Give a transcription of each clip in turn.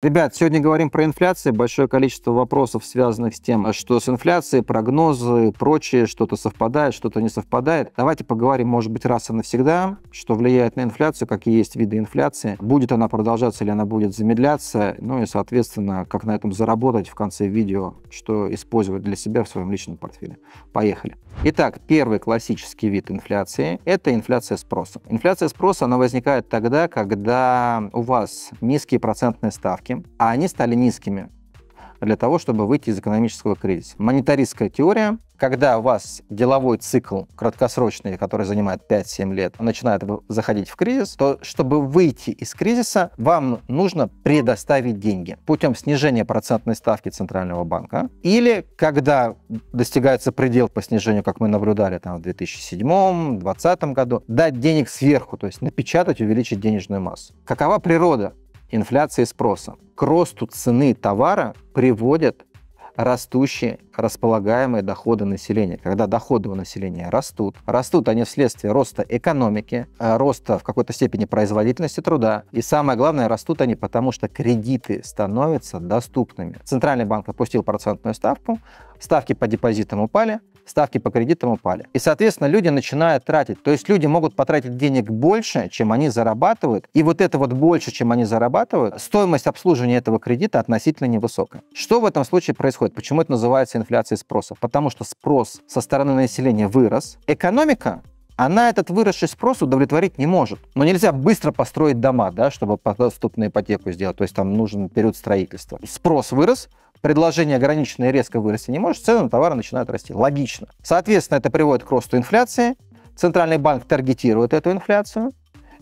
Ребят, сегодня говорим про инфляцию. Большое количество вопросов, связанных с тем, что с инфляцией, прогнозы, прочее, что-то совпадает, что-то не совпадает. Давайте поговорим, может быть, раз и навсегда, что влияет на инфляцию, какие есть виды инфляции, будет она продолжаться или она будет замедляться, ну и, соответственно, как на этом заработать в конце видео, что использовать для себя в своем личном портфеле. Поехали. Итак, первый классический вид инфляции – это инфляция спроса. Инфляция спроса, она возникает тогда, когда у вас низкие процентные ставки, низким, а они стали низкими для того, чтобы выйти из экономического кризиса. Монетаристская теория, когда у вас деловой цикл краткосрочный, который занимает 5-7 лет, начинает заходить в кризис, то чтобы выйти из кризиса, вам нужно предоставить деньги путем снижения процентной ставки Центрального банка. Или когда достигается предел по снижению, как мы наблюдали там, в 2007-2020 году, дать денег сверху, то есть напечатать, увеличить денежную массу. Какова природа инфляции спроса. К росту цены товара приводят растущие располагаемые доходы населения. Когда доходы у населения растут, растут они вследствие роста экономики, э, роста в какой-то степени производительности труда. И самое главное, растут они потому, что кредиты становятся доступными. Центральный банк опустил процентную ставку, ставки по депозитам упали, ставки по кредитам упали. И, соответственно, люди начинают тратить. То есть люди могут потратить денег больше, чем они зарабатывают. И вот это вот больше, чем они зарабатывают, стоимость обслуживания этого кредита относительно невысокая. Что в этом случае происходит? Почему это называется инфляцией спроса? Потому что спрос со стороны населения вырос. Экономика она этот выросший спрос удовлетворить не может. Но нельзя быстро построить дома, да, чтобы доступную ипотеку сделать. То есть там нужен период строительства. Спрос вырос, предложение ограниченное резко вырасти не может, цены на товары начинают расти. Логично. Соответственно, это приводит к росту инфляции. Центральный банк таргетирует эту инфляцию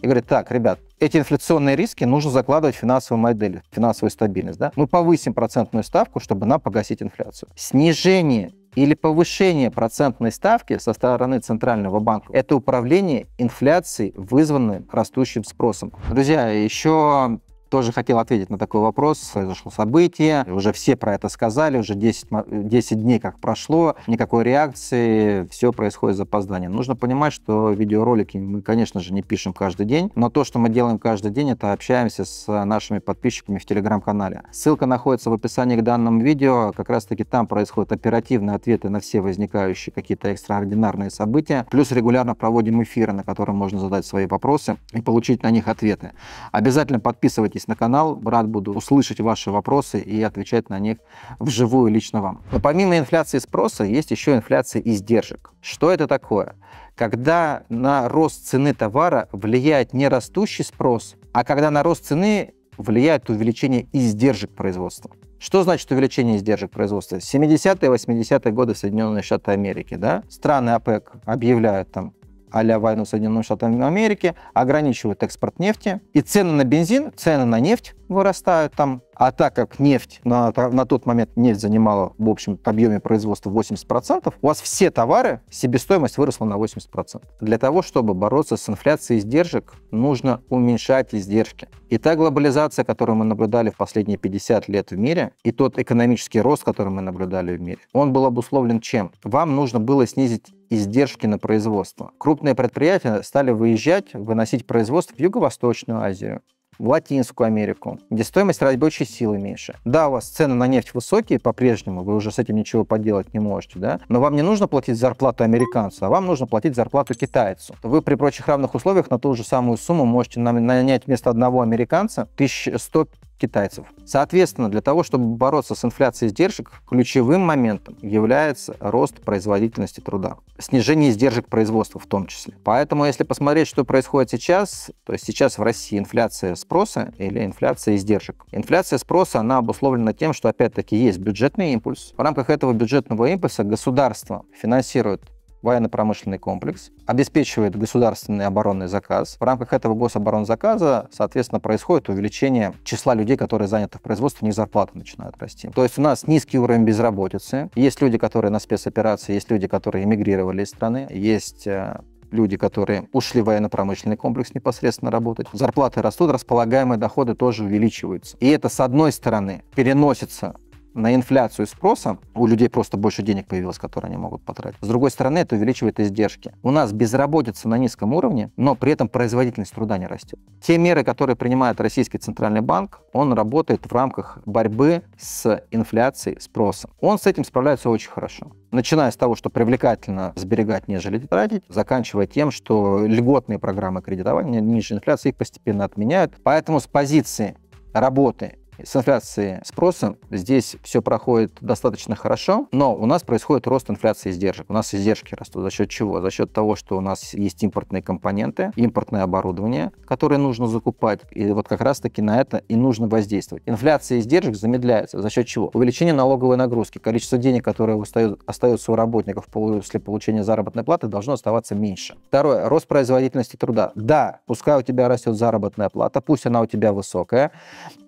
и говорит, так, ребят, эти инфляционные риски нужно закладывать в финансовую модель, в финансовую стабильность. Да? Мы повысим процентную ставку, чтобы нам погасить инфляцию. Снижение или повышение процентной ставки со стороны Центрального банка – это управление инфляцией, вызванной растущим спросом. Друзья, еще тоже хотел ответить на такой вопрос. Произошло событие, уже все про это сказали, уже 10, 10 дней как прошло, никакой реакции, все происходит с запозданием. Нужно понимать, что видеоролики мы, конечно же, не пишем каждый день, но то, что мы делаем каждый день, это общаемся с нашими подписчиками в Телеграм-канале. Ссылка находится в описании к данному видео. Как раз-таки там происходят оперативные ответы на все возникающие какие-то экстраординарные события. Плюс регулярно проводим эфиры, на которых можно задать свои вопросы и получить на них ответы. Обязательно подписывайтесь подписывайтесь на канал, рад буду услышать ваши вопросы и отвечать на них вживую лично вам. Но помимо инфляции спроса, есть еще инфляция издержек. Что это такое? Когда на рост цены товара влияет не растущий спрос, а когда на рост цены влияет увеличение издержек производства. Что значит увеличение издержек производства? 70-е, 80-е годы Соединенные Штаты Америки, да? Страны ОПЕК объявляют там а-ля войну с Соединенными Штатами Америки, ограничивают экспорт нефти, и цены на бензин, цены на нефть вырастают там. А так как нефть, на, на тот момент нефть занимала в общем объеме производства 80%, у вас все товары, себестоимость выросла на 80%. Для того, чтобы бороться с инфляцией издержек, нужно уменьшать издержки. И та глобализация, которую мы наблюдали в последние 50 лет в мире, и тот экономический рост, который мы наблюдали в мире, он был обусловлен чем? Вам нужно было снизить издержки на производство. Крупные предприятия стали выезжать, выносить производство в Юго-Восточную Азию, в Латинскую Америку, где стоимость рабочей силы меньше. Да, у вас цены на нефть высокие по-прежнему, вы уже с этим ничего поделать не можете, да, но вам не нужно платить зарплату американцу, а вам нужно платить зарплату китайцу. Вы при прочих равных условиях на ту же самую сумму можете нанять вместо одного американца 1100 китайцев. Соответственно, для того, чтобы бороться с инфляцией издержек, ключевым моментом является рост производительности труда, снижение издержек производства в том числе. Поэтому, если посмотреть, что происходит сейчас, то есть сейчас в России инфляция спроса или инфляция издержек. Инфляция спроса, она обусловлена тем, что опять-таки есть бюджетный импульс. В рамках этого бюджетного импульса государство финансирует военно-промышленный комплекс, обеспечивает государственный оборонный заказ. В рамках этого гособоронзаказа, соответственно, происходит увеличение числа людей, которые заняты в производстве, у них зарплаты начинают расти. То есть у нас низкий уровень безработицы, есть люди, которые на спецоперации, есть люди, которые эмигрировали из страны, есть э, люди, которые ушли в военно-промышленный комплекс непосредственно работать. Зарплаты растут, располагаемые доходы тоже увеличиваются. И это, с одной стороны, переносится на инфляцию спроса у людей просто больше денег появилось, которые они могут потратить. С другой стороны, это увеличивает издержки. У нас безработица на низком уровне, но при этом производительность труда не растет. Те меры, которые принимает Российский Центральный банк, он работает в рамках борьбы с инфляцией спросом. Он с этим справляется очень хорошо. Начиная с того, что привлекательно сберегать, нежели тратить, заканчивая тем, что льготные программы кредитования ниже инфляции их постепенно отменяют. Поэтому с позиции работы с инфляцией спроса здесь все проходит достаточно хорошо, но у нас происходит рост инфляции издержек. У нас издержки растут. За счет чего? За счет того, что у нас есть импортные компоненты, импортное оборудование, которое нужно закупать. И вот как раз-таки на это и нужно воздействовать. Инфляция издержек замедляется. За счет чего? Увеличение налоговой нагрузки. Количество денег, которое остается у работников после получения заработной платы, должно оставаться меньше. Второе. Рост производительности труда. Да, пускай у тебя растет заработная плата, пусть она у тебя высокая,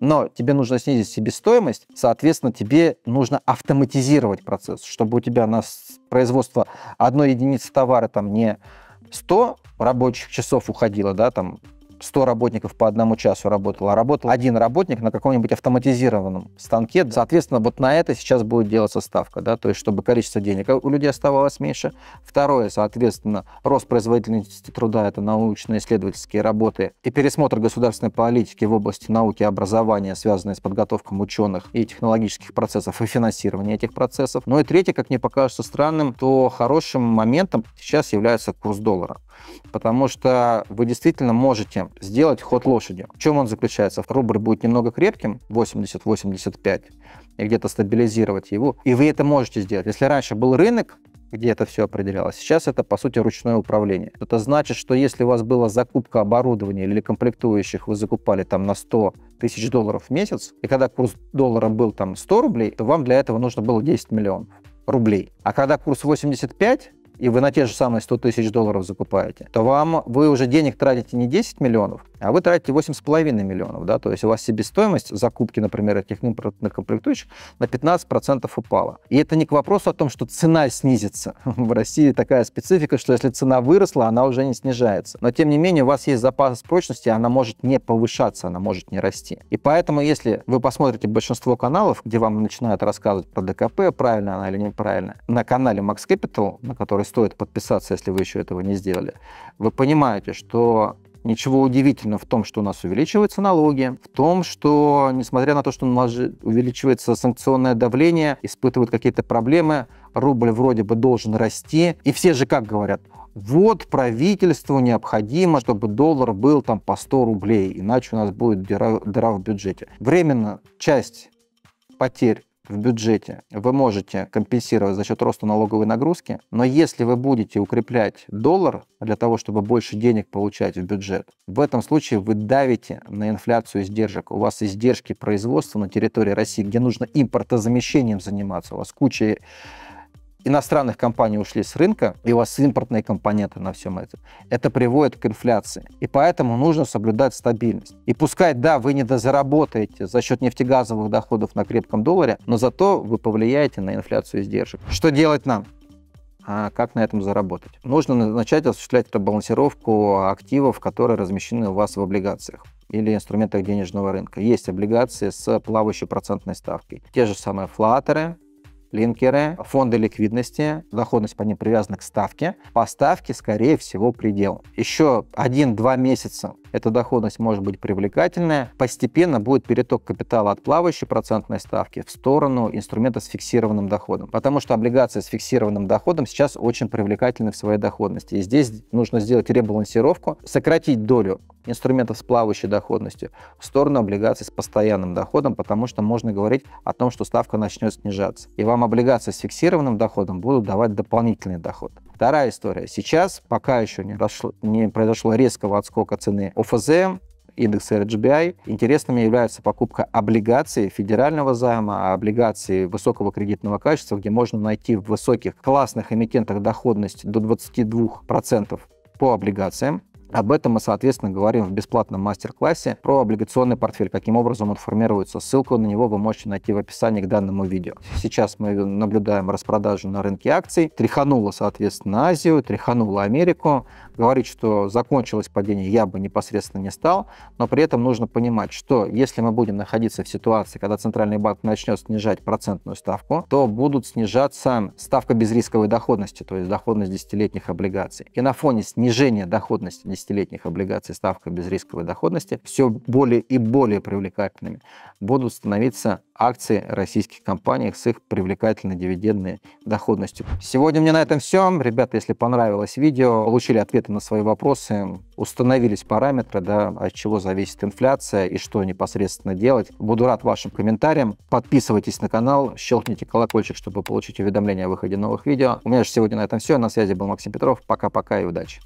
но тебе нужно снизить себестоимость, соответственно, тебе нужно автоматизировать процесс, чтобы у тебя на производство одной единицы товара там не 100 рабочих часов уходило, да, там 100 работников по одному часу работало, а работал один работник на каком-нибудь автоматизированном станке. Соответственно, вот на это сейчас будет делаться ставка, да, то есть чтобы количество денег у людей оставалось меньше. Второе, соответственно, рост производительности труда – это научно-исследовательские работы и пересмотр государственной политики в области науки и образования, связанной с подготовкой ученых и технологических процессов, и финансирование этих процессов. Ну и третье, как мне покажется странным, то хорошим моментом сейчас является курс доллара потому что вы действительно можете сделать ход лошади. В чем он заключается? Рубль будет немного крепким, 80-85, и где-то стабилизировать его, и вы это можете сделать. Если раньше был рынок, где это все определялось. Сейчас это, по сути, ручное управление. Это значит, что если у вас была закупка оборудования или комплектующих, вы закупали там на 100 тысяч долларов в месяц, и когда курс доллара был там 100 рублей, то вам для этого нужно было 10 миллионов рублей. А когда курс 85, и вы на те же самые 100 тысяч долларов закупаете, то вам вы уже денег тратите не 10 миллионов, а вы тратите 8,5 миллионов. Да? То есть у вас себестоимость закупки, например, этих импортных комплектующих на 15% упала. И это не к вопросу о том, что цена снизится. В России такая специфика, что если цена выросла, она уже не снижается. Но тем не менее у вас есть запас прочности, она может не повышаться, она может не расти. И поэтому, если вы посмотрите большинство каналов, где вам начинают рассказывать про ДКП, правильно она или неправильно, на канале Max Capital, на который стоит подписаться, если вы еще этого не сделали, вы понимаете, что Ничего удивительного в том, что у нас увеличиваются налоги, в том, что, несмотря на то, что у нас увеличивается санкционное давление, испытывают какие-то проблемы, рубль вроде бы должен расти. И все же как говорят, вот правительству необходимо, чтобы доллар был там по 100 рублей, иначе у нас будет дыра, дыра в бюджете. Временно часть потерь в бюджете вы можете компенсировать за счет роста налоговой нагрузки, но если вы будете укреплять доллар для того, чтобы больше денег получать в бюджет, в этом случае вы давите на инфляцию издержек. У вас издержки производства на территории России, где нужно импортозамещением заниматься, у вас куча иностранных компаний ушли с рынка, и у вас импортные компоненты на всем этом. Это приводит к инфляции. И поэтому нужно соблюдать стабильность. И пускай, да, вы не дозаработаете за счет нефтегазовых доходов на крепком долларе, но зато вы повлияете на инфляцию издержек. Что делать нам? а как на этом заработать. Нужно начать осуществлять балансировку активов, которые размещены у вас в облигациях или инструментах денежного рынка. Есть облигации с плавающей процентной ставкой. Те же самые флатеры, линкеры, фонды ликвидности, доходность по ним привязана к ставке. По ставке, скорее всего, предел. Еще один-два месяца эта доходность может быть привлекательная, постепенно будет переток капитала от плавающей процентной ставки в сторону инструмента с фиксированным доходом. Потому что облигации с фиксированным доходом сейчас очень привлекательны в своей доходности. И здесь нужно сделать ребалансировку, сократить долю инструментов с плавающей доходностью в сторону облигаций с постоянным доходом, потому что можно говорить о том, что ставка начнет снижаться. И вам облигации с фиксированным доходом будут давать дополнительный доход. Вторая история. Сейчас пока еще не, прошло, не произошло резкого отскока цены ОФЗ, индекс RGBI. Интересными являются покупка облигаций федерального займа, а облигаций высокого кредитного качества, где можно найти в высоких классных эмитентах доходность до 22% по облигациям. Об этом мы, соответственно, говорим в бесплатном мастер-классе про облигационный портфель, каким образом он формируется. Ссылку на него вы можете найти в описании к данному видео. Сейчас мы наблюдаем распродажу на рынке акций. Тряхануло, соответственно, Азию, тряхануло Америку. Говорить, что закончилось падение, я бы непосредственно не стал, но при этом нужно понимать, что если мы будем находиться в ситуации, когда Центральный банк начнет снижать процентную ставку, то будут снижаться ставка безрисковой доходности, то есть доходность десятилетних облигаций. И на фоне снижения доходности десятилетних облигаций ставка безрисковой доходности все более и более привлекательными будут становиться акции российских компаний с их привлекательной дивидендной доходностью. Сегодня мне на этом все. Ребята, если понравилось видео, получили ответы на свои вопросы, установились параметры, да, от чего зависит инфляция и что непосредственно делать. Буду рад вашим комментариям. Подписывайтесь на канал, щелкните колокольчик, чтобы получить уведомления о выходе новых видео. У меня же сегодня на этом все. На связи был Максим Петров. Пока-пока и удачи.